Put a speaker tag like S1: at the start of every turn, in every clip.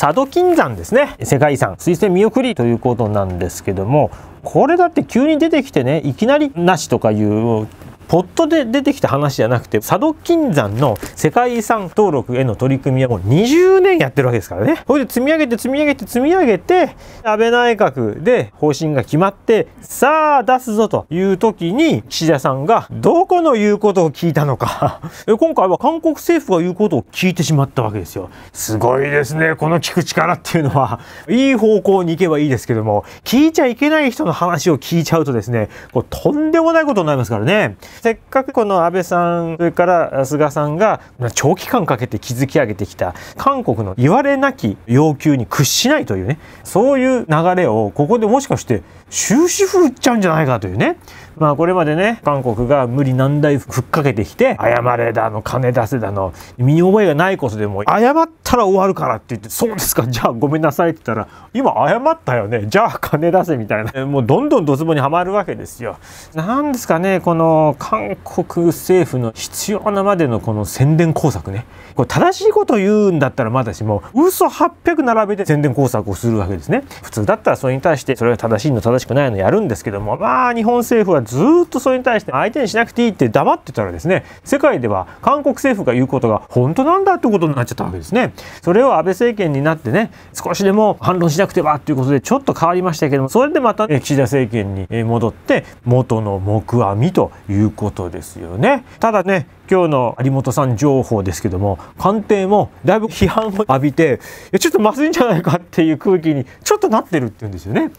S1: 佐渡金山ですね世界遺産推薦見送りということなんですけどもこれだって急に出てきてねいきなりなしとかいうポットで出てきた話じゃなくて佐渡金山の世界遺産登録への取り組みはもう20年やってるわけですからねこれで積み上げて積み上げて積み上げて安倍内閣で方針が決まってさあ出すぞという時に岸田さんがどこの言うことを聞いたのか 今回は韓国政府が言うことを聞いてしまったわけですよすごいですねこの聞く力っていうのはいい方向に行けばいいですけども聞いちゃいけない人の話を聞いちゃうとですねことんでもないことになりますからねせっかくこの安倍さんそれから菅さんが長期間かけて築き上げてきた韓国の言われなき要求に屈しないというねそういう流れをここでもしかして終止符打っちゃうんじゃないかというねまあこれまでね韓国が無理難題ふっかけてきて謝れだの金出せだの身に覚えがないことでも謝ったら終わるからって言ってそうですかじゃあごめんなさいって言ったら今謝ったよねじゃあ金出せみたいなもうどんどんドツボにはまるわけですよ。なんですかねこの韓国政府の必要なまでのこの宣伝工作ねこれ正しいこと言うんだったらまだしも嘘800並べて宣伝工作をするわけですね。普通だったらそれに対してそれが正しいの正しくないのやるんですけどもまあ日本政府はずっとそれに対して相手にしなくていいって黙ってたらですね世界では韓国政府が言うことが本当なんだってことになっちゃったわけですねそれを安倍政権になってね少しでも反論しなくてはということでちょっと変わりましたけどもそれでまた岸田政権に戻って元の木阿弥ということですよねただね今日の有本さん情報ですけども官邸もだいぶ批判を浴びてちょっとまずいんじゃないかっていう空気にちょっとなってるって言うんですよね。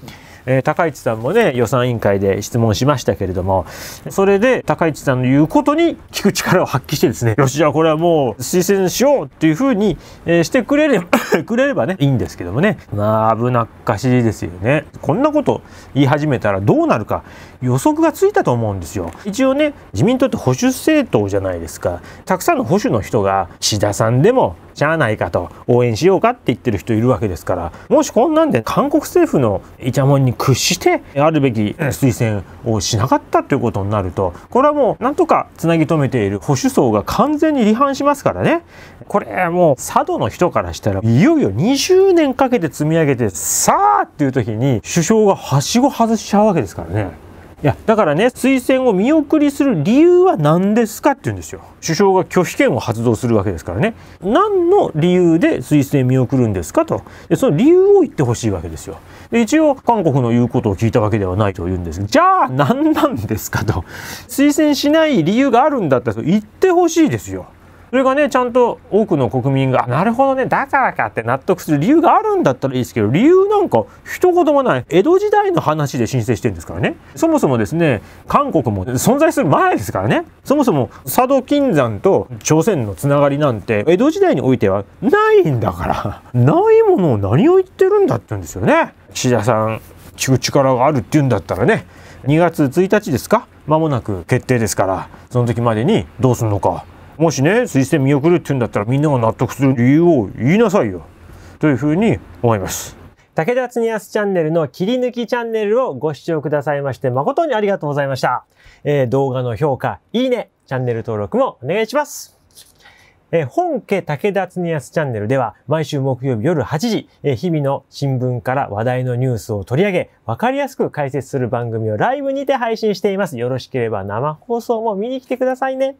S1: え高市さんもね予算委員会で質問しましたけれどもそれで高市さんの言うことに聞く力を発揮してですねよしじゃあこれはもう推薦しようっていうふうに、えしてくれれば くれればねいいんですけどもねまあ危なっかしいですよねこんなこと言い始めたらどうなるか予測がついたと思うんですよ一応ね自民党って保守政党じゃないですかたくさんの保守の人が岸田さんでもじゃないかと応援しようかって言ってる人いるわけですからもしこんなんで韓国政府のイチャモンにに屈してあるべき推薦をしなかったということになるとこれはもうなんとかつなぎ止めている保守層が完全に離反しますからねこれもう佐渡の人からしたらいよいよ20年かけて積み上げてさあっていう時に首相がはしご外しちゃうわけですからね。いやだからね推薦を見送りする理由は何ですかって言うんですよ首相が拒否権を発動するわけですからね何の理由で推薦見送るんですかとでその理由を言ってほしいわけですよで一応韓国の言うことを聞いたわけではないと言うんですじゃあ何なんですかと推薦しない理由があるんだったら言ってほしいですよそれがねちゃんと多くの国民がなるほどねだからかって納得する理由があるんだったらいいですけど理由なんか一言もない江戸時代の話で申請してるんですからねそもそもですね韓国も存在する前ですからねそもそも佐渡金山と朝鮮のつながりなんて江戸時代においてはないんだからないものを何を言ってるんだって言うんですよね岸田さん聞く力があるって言うんだったらね2月1日ですか間もなく決定ですからその時までにどうするのかもしね推薦見送るって言うんだったらみんなが納得する理由を言いなさいよというふうに思います。武田恒すチャンネルの切り抜きチャンネルをご視聴くださいまして誠にありがとうございました。えー、動画の評価、いいね、チャンネル登録もお願いします。え本家武田恒すチャンネルでは毎週木曜日夜8時、え日々の新聞から話題のニュースを取り上げ、わかりやすく解説する番組をライブにて配信しています。よろしければ生放送も見に来てくださいね。